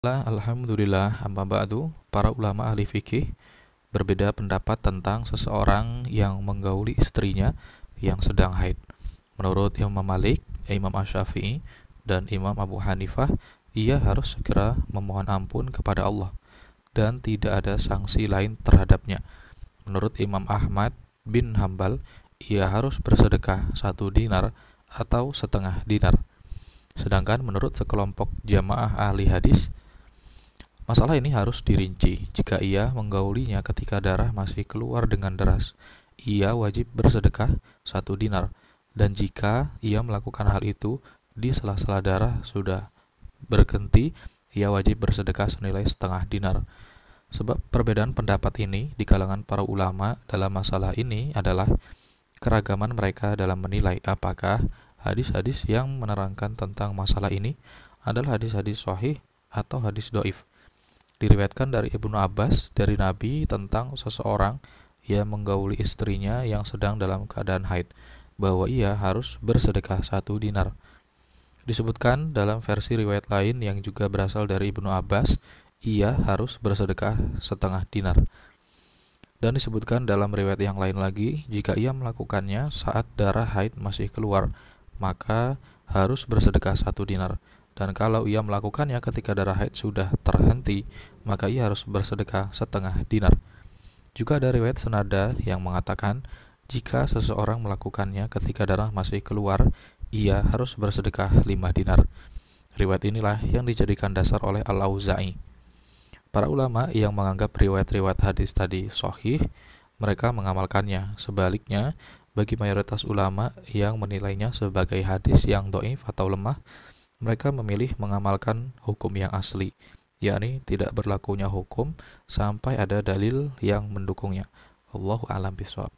Alhamdulillah, amma ba'du, para ulama ahli fikih berbeda pendapat tentang seseorang yang menggauli istrinya yang sedang haid. Menurut Imam Malik, Imam ash Ash-Syafi'i, dan Imam Abu Hanifah, ia harus segera memohon ampun kepada Allah dan tidak ada sanksi lain terhadapnya. Menurut Imam Ahmad bin Hambal, ia harus bersedekah satu dinar atau setengah dinar. Sedangkan menurut sekelompok jamaah ahli hadis, Masalah ini harus dirinci. Jika ia menggaulinya ketika darah masih keluar dengan deras, ia wajib bersedekah satu dinar. Dan jika ia melakukan hal itu di sela-sela darah sudah berhenti, ia wajib bersedekah senilai setengah dinar. Sebab perbedaan pendapat ini di kalangan para ulama dalam masalah ini adalah keragaman mereka dalam menilai apakah hadis-hadis yang menerangkan tentang masalah ini adalah hadis-hadis sahih atau hadis doif diriwayatkan dari Ibnu Abbas dari Nabi tentang seseorang yang menggauli istrinya yang sedang dalam keadaan haid bahwa ia harus bersedekah satu dinar. Disebutkan dalam versi riwayat lain yang juga berasal dari Ibnu Abbas, ia harus bersedekah setengah dinar. Dan disebutkan dalam riwayat yang lain lagi, jika ia melakukannya saat darah haid masih keluar, maka harus bersedekah satu dinar dan kalau ia melakukannya ketika darah haid sudah terhenti, maka ia harus bersedekah setengah dinar. Juga ada riwayat senada yang mengatakan, jika seseorang melakukannya ketika darah masih keluar, ia harus bersedekah lima dinar. Riwayat inilah yang dijadikan dasar oleh Al-Auza'i. Para ulama yang menganggap riwayat-riwayat hadis tadi sohih, mereka mengamalkannya. Sebaliknya, bagi mayoritas ulama yang menilainya sebagai hadis yang doif atau lemah, mereka memilih mengamalkan hukum yang asli, yakni tidak berlakunya hukum sampai ada dalil yang mendukungnya. Allahu alam biswab.